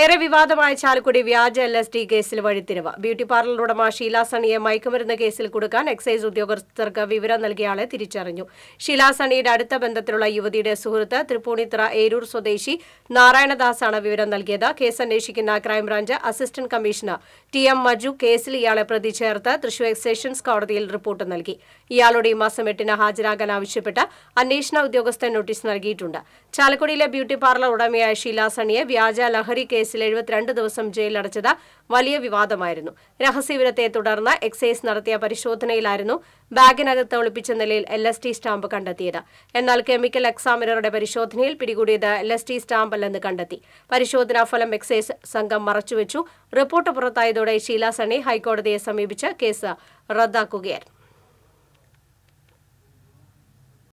ഏറെ വിവാദമായ ചാലക്കുടി വ്യാജ എൽ എസ് ഡി കേസിൽ വഴിത്തിരിവ് ബ്യൂട്ടി പാർലർ ഉടമ ഷീല സണിയെ മയക്കുമരുന്ന് കേസിൽ കൊടുക്കാൻ എക്സൈസ് ഉദ്യോഗസ്ഥർക്ക് വിവരം നൽകിയ തിരിച്ചറിഞ്ഞു ഷീല സണിയുടെ അടുത്ത ബന്ധത്തിലുള്ള യുവതിയുടെ സുഹൃത്ത് തൃപ്പൂണിത്തറ ഏരൂർ സ്വദേശി നാരായണദാസാണ് വിവരം നൽകിയത് കേസ് അന്വേഷിക്കുന്ന crime branch assistant commissioner T M Maju കേസിൽ ഇയാളെ പ്രതി ചേർത്ത് തൃശൂർ എക്സൈഷൻസ് കോടതിയിൽ റിപ്പോർട്ട് നൽകി ഇയാളുടെ ഈ മാസം എട്ടിന് ഹാജരാകാൻ ആവശ്യപ്പെട്ട് അന്വേഷണ ഉദ്യോഗസ്ഥൻ നോട്ടീസ് നൽകിയിട്ടുണ്ട് ചാലക്കുടിയിലെ ബ്യൂട്ടി പാർലർ ഉടമയായ ഷീല സണിയെ വ്യാജ ലഹരി കേസ് കേസിൽ എഴുപത്തിരണ്ട് ദിവസം ജയിലിൽ അടച്ചത് വലിയ വിവാദമായിരുന്നു രഹസ്യവിവരത്തെ തുടർന്ന് എക്സൈസ് നടത്തിയ പരിശോധനയിലായിരുന്നു ബാഗിനകത്ത് ഒളിപ്പിച്ച നിലയിൽ എൽ എസ് ടി സ്റ്റാമ്പ് കണ്ടെത്തിയത് എന്നാൽ കെമിക്കൽ എക്സാമിനറുടെ പരിശോധനയിൽ പിടികൂടിയത് എൽ എസ് ടി സ്റ്റാമ്പ് അല്ലെന്ന് കണ്ടെത്തി പരിശോധനാ ഫലം എക്സൈസ് സംഘം മറച്ചുവെച്ചു റിപ്പോർട്ട് പുറത്തായതോടെ ഷീല സണി ഹൈക്കോടതിയെ സമീപിച്ച് കേസ് റദ്ദാക്കുകയായിരുന്നു